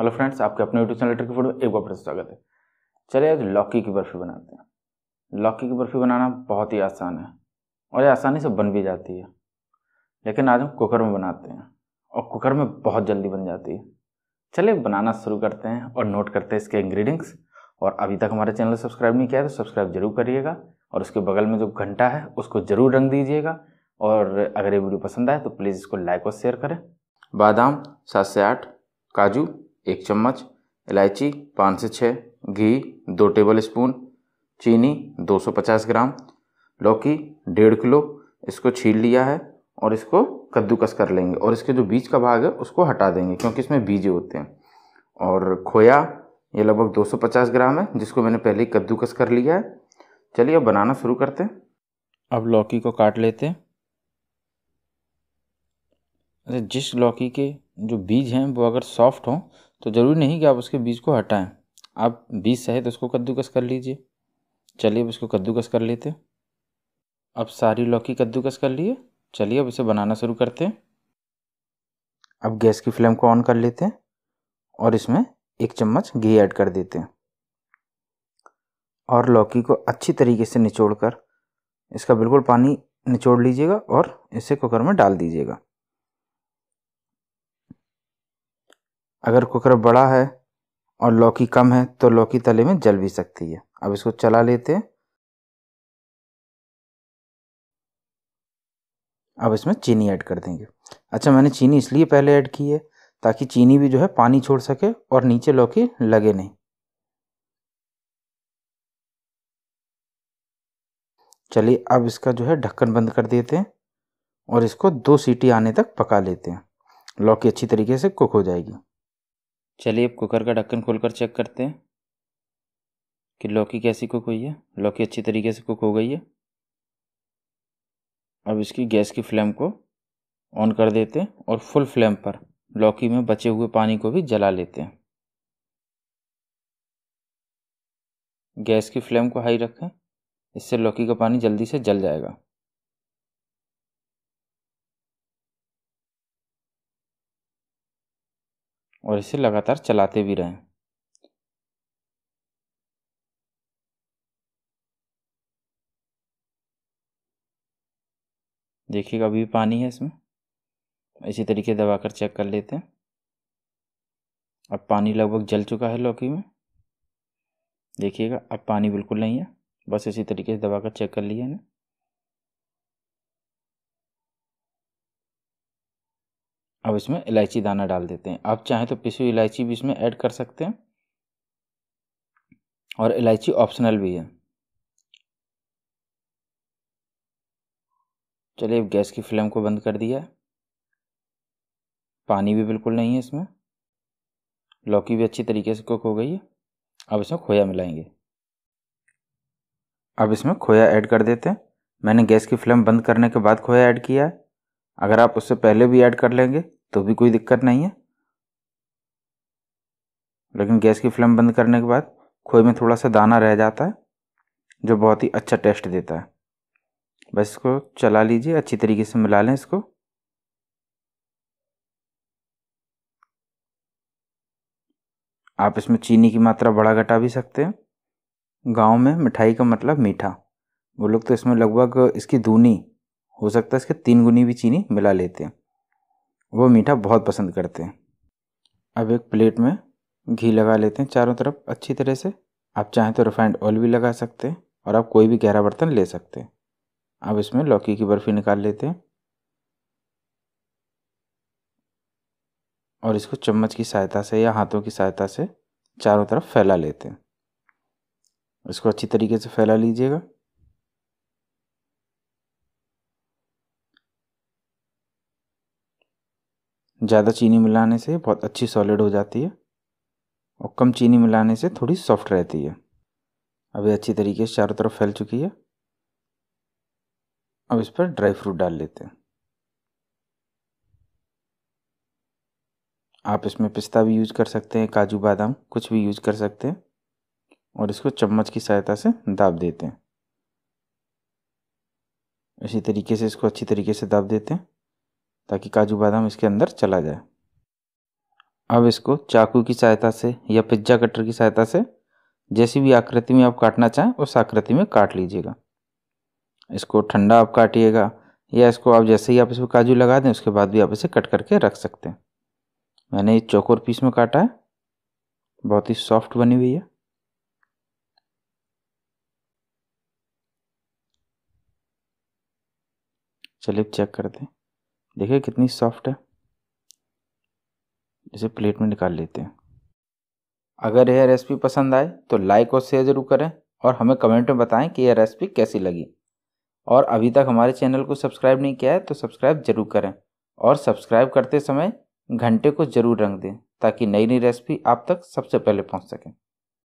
hello friends आपके अपने YouTube channel की फोटो एक बार फिर स्वागत है चलिए आज लौकी की बर्फ़ी बनाते हैं लौकी की बर्फ़ी बनाना बहुत ही आसान है और ये आसानी से बन भी जाती है लेकिन आज हम कुकर में बनाते हैं और कुकर में बहुत जल्दी बन जाती है चलिए बनाना शुरू करते हैं और नोट करते हैं इसके इंग्रीडियंट्स और अभी तक हमारे चैनल सब्सक्राइब नहीं किया है तो सब्सक्राइब जरूर करिएगा और उसके बगल में जो घंटा है उसको ज़रूर रंग दीजिएगा और अगर ये वीडियो पसंद आए तो प्लीज़ इसको लाइक और शेयर करें बादाम सात से आठ काजू एक चम्मच इलायची पाँच से छः घी दो टेबल स्पून चीनी 250 ग्राम लौकी डेढ़ किलो इसको छील लिया है और इसको कद्दूकस कर लेंगे और इसके जो बीज का भाग है उसको हटा देंगे क्योंकि इसमें बीज होते हैं और खोया ये लगभग 250 ग्राम है जिसको मैंने पहले ही कद्दूकस कर लिया है चलिए अब बनाना शुरू करते हैं अब लौकी को काट लेते हैं अरे जिस लौकी के जो बीज हैं वो अगर सॉफ्ट हों तो ज़रूरी नहीं कि आप उसके बीज को हटाएं आप बीज सहित उसको कद्दूकस कर लीजिए चलिए अब इसको कद्दूकस कर लेते हैं अब सारी लौकी कद्दूकस कर लिए चलिए अब इसे बनाना शुरू करते हैं अब गैस की फ्लेम को ऑन कर लेते हैं और इसमें एक चम्मच घी ऐड कर देते हैं और लौकी को अच्छी तरीके से निचोड़ कर इसका बिल्कुल पानी निचोड़ लीजिएगा और इसे कुकर में डाल दीजिएगा अगर कुकर बड़ा है और लौकी कम है तो लौकी तले में जल भी सकती है अब इसको चला लेते हैं अब इसमें चीनी ऐड कर देंगे अच्छा मैंने चीनी इसलिए पहले ऐड की है ताकि चीनी भी जो है पानी छोड़ सके और नीचे लौकी लगे नहीं चलिए अब इसका जो है ढक्कन बंद कर देते हैं और इसको दो सीटी आने तक पका लेते हैं लौकी अच्छी तरीके से कुक हो जाएगी चलिए अब कुकर का ढक्कन खोलकर चेक करते हैं कि लौकी कैसी कुक हुई है लौकी अच्छी तरीके से कुक हो गई है अब इसकी गैस की फ्लेम को ऑन कर देते हैं और फुल फ्लेम पर लौकी में बचे हुए पानी को भी जला लेते हैं गैस की फ्लेम को हाई रखें इससे लौकी का पानी जल्दी से जल जाएगा और इसे लगातार चलाते भी रहें देखिएगा अभी भी पानी है इसमें इसी तरीके दबाकर चेक कर लेते हैं अब पानी लगभग जल चुका है लौकी में देखिएगा अब पानी बिल्कुल नहीं है बस इसी तरीके से दबाकर चेक कर लिया है ना अब इसमें इलायची दाना डाल देते हैं आप चाहें तो पिसी हुई इलायची भी इसमें ऐड कर सकते हैं और इलायची ऑप्शनल भी है चलिए गैस की फ्लेम को बंद कर दिया है पानी भी बिल्कुल नहीं है इसमें लौकी भी अच्छी तरीके से कुक हो गई है अब इसमें खोया मिलाएंगे अब इसमें खोया ऐड कर देते हैं मैंने गैस की फ्लेम बंद करने के बाद खोया ऐड किया है अगर आप उससे पहले भी ऐड कर लेंगे तो भी कोई दिक्कत नहीं है लेकिन गैस की फ्लेम बंद करने के बाद खोए में थोड़ा सा दाना रह जाता है जो बहुत ही अच्छा टेस्ट देता है बस इसको चला लीजिए अच्छी तरीके से मिला लें इसको आप इसमें चीनी की मात्रा बड़ा घटा भी सकते हैं गांव में मिठाई का मतलब मीठा वो लोग तो इसमें लगभग इसकी दूनी हो सकता है इसके तीन गुनी भी चीनी मिला लेते हैं वो मीठा बहुत पसंद करते हैं अब एक प्लेट में घी लगा लेते हैं चारों तरफ अच्छी तरह से आप चाहें तो रिफाइंड ऑयल भी लगा सकते हैं और आप कोई भी गहरा बर्तन ले सकते हैं अब इसमें लौकी की बर्फ़ी निकाल लेते हैं और इसको चम्मच की सहायता से या हाथों की सहायता से चारों तरफ फैला लेते हैं इसको अच्छी तरीके से फैला लीजिएगा ज़्यादा चीनी मिलाने से बहुत अच्छी सॉलिड हो जाती है और कम चीनी मिलाने से थोड़ी सॉफ्ट रहती है अभी अच्छी तरीके से चारों तरफ फैल चुकी है अब इस पर ड्राई फ्रूट डाल लेते हैं आप इसमें पिस्ता भी यूज कर सकते हैं काजू बादाम कुछ भी यूज कर सकते हैं और इसको चम्मच की सहायता से दाब देते हैं इसी तरीके से इसको अच्छी तरीके से दाब देते हैं ताकि काजू बादाम इसके अंदर चला जाए अब इसको चाकू की सहायता से या पिज्जा कटर की सहायता से जैसी भी आकृति में आप काटना चाहें उस आकृति में काट लीजिएगा इसको ठंडा आप काटिएगा या इसको आप जैसे ही आप इसमें काजू लगा दें उसके बाद भी आप इसे कट करके रख सकते हैं मैंने ये चौकोर पीस में काटा है बहुत ही सॉफ्ट बनी हुई है चलिए चेक करते हैं देखिए कितनी सॉफ्ट है इसे प्लेट में निकाल लेते हैं अगर यह रेसिपी पसंद आए तो लाइक और शेयर ज़रूर करें और हमें कमेंट में बताएं कि यह रेसिपी कैसी लगी और अभी तक हमारे चैनल को सब्सक्राइब नहीं किया है तो सब्सक्राइब ज़रूर करें और सब्सक्राइब करते समय घंटे को ज़रूर रंग दें ताकि नई नई रेसिपी आप तक सबसे पहले पहुंच सकें